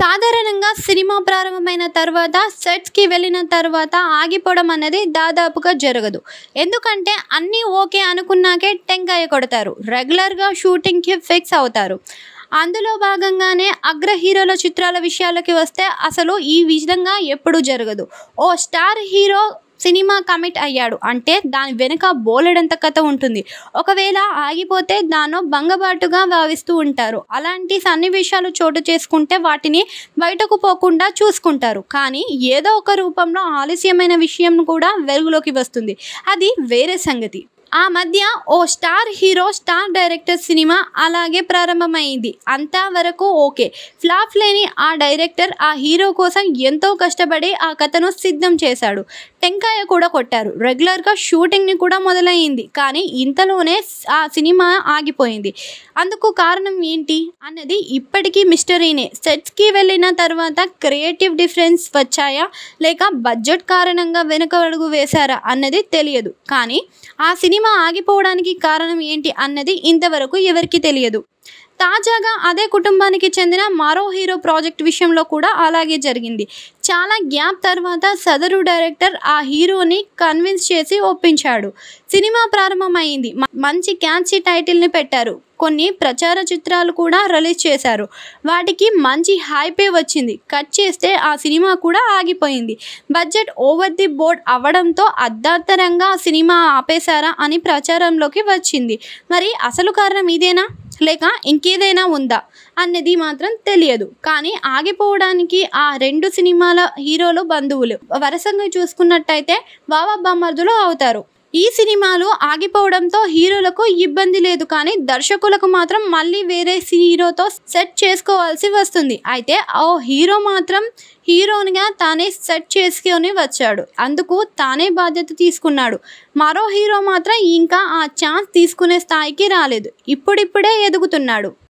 సాధారణంగా సినిమా ప్రారంభమైన తర్వాత సెట్స్కి వెళ్ళిన తర్వాత ఆగిపోవడం అనేది దాదాపుగా జరగదు ఎందుకంటే అన్నీ ఓకే అనుకున్నాకే టెంకాయ కొడతారు రెగ్యులర్గా షూటింగ్కి ఫిక్స్ అవుతారు అందులో భాగంగానే అగ్ర హీరోల చిత్రాల విషయాలకి వస్తే అసలు ఈ విధంగా ఎప్పుడూ జరగదు ఓ స్టార్ హీరో సినిమా కమిట్ అయ్యాడు అంటే దాని వెనుక బోలెడంత కథ ఉంటుంది ఒకవేళ ఆగిపోతే దానో భంగబాటుగా భావిస్తూ ఉంటారు అలాంటి సన్నివేశాలు చోటు చేసుకుంటే వాటిని బయటకు పోకుండా చూసుకుంటారు కానీ ఏదో ఒక రూపంలో ఆలస్యమైన విషయం కూడా వెలుగులోకి వస్తుంది అది వేరే సంగతి ఆ మధ్య ఓ స్టార్ హీరో స్టార్ డైరెక్టర్ సినిమా అలాగే ప్రారంభమైంది అంతా వరకు ఓకే ఫ్లాప్ లేని ఆ డైరెక్టర్ ఆ హీరో కోసం ఎంతో కష్టపడి ఆ కథను సిద్ధం చేశాడు టెంకాయ కూడా కొట్టారు రెగ్యులర్గా షూటింగ్ని కూడా మొదలైంది కానీ ఇంతలోనే ఆ సినిమా ఆగిపోయింది అందుకు కారణం ఏంటి అన్నది ఇప్పటికీ మిస్టరీనే సెట్స్కి వెళ్ళిన తర్వాత క్రియేటివ్ డిఫరెన్స్ వచ్చాయా లేక బడ్జెట్ కారణంగా వెనుక అడుగు వేశారా అన్నది తెలియదు కానీ ఆ సినిమా సినిమా ఆగిపోవడానికి కారణం ఏంటి అన్నది ఇంతవరకు ఎవరికీ తెలియదు తాజాగా అదే కుటుంబానికి చెందిన మరో హీరో ప్రాజెక్ట్ విషయంలో కూడా అలాగే జరిగింది చాలా గ్యాప్ తర్వాత సదరు డైరెక్టర్ ఆ హీరోని కన్విన్స్ చేసి ఒప్పించాడు సినిమా ప్రారంభమైంది మంచి క్యాన్సీ టైటిల్ని పెట్టారు కొన్ని ప్రచార చిత్రాలు కూడా రిలీజ్ చేశారు వాటికి మంచి హైపే వచ్చింది కట్ చేస్తే ఆ సినిమా కూడా ఆగిపోయింది బడ్జెట్ ఓవర్ ది బోర్డ్ అవ్వడంతో అర్ధాంతరంగా సినిమా ఆపేశారా అని ప్రచారంలోకి వచ్చింది మరి అసలు కారణం ఇదేనా లేక ఇంకేదైనా ఉందా అన్నది మాత్రం తెలియదు కానీ ఆగిపోవడానికి ఆ రెండు సినిమాల హీరోలు బంధువులు వరుసగా చూసుకున్నట్టయితే బాబా బామర్దులు అవుతారు ఈ సినిమాలు ఆగిపోవడంతో హీరోలకు ఇబ్బంది లేదు కానీ దర్శకులకు మాత్రం మళ్ళీ వేరే హీరోతో సెట్ చేసుకోవాల్సి వస్తుంది అయితే ఓ హీరో మాత్రం హీరోనిగా తానే సెట్ చేసుకొని వచ్చాడు అందుకు తానే బాధ్యత తీసుకున్నాడు మరో హీరో మాత్రం ఇంకా ఆ ఛాన్స్ తీసుకునే స్థాయికి రాలేదు ఇప్పుడిప్పుడే ఎదుగుతున్నాడు